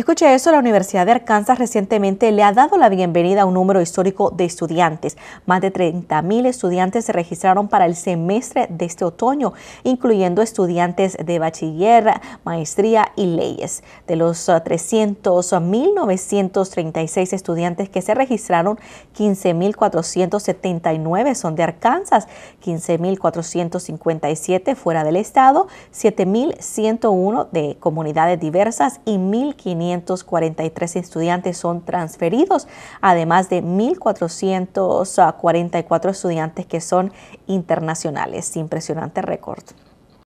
escuche eso, la Universidad de Arkansas recientemente le ha dado la bienvenida a un número histórico de estudiantes. Más de 30.000 estudiantes se registraron para el semestre de este otoño, incluyendo estudiantes de bachiller, maestría y leyes. De los 300 eh, 300.936 estudiantes que se registraron, 15.479 son de Arkansas, 15.457 fuera del estado, 7.101 de comunidades diversas y 1.500 1.543 estudiantes son transferidos, además de 1.444 estudiantes que son internacionales. Impresionante récord.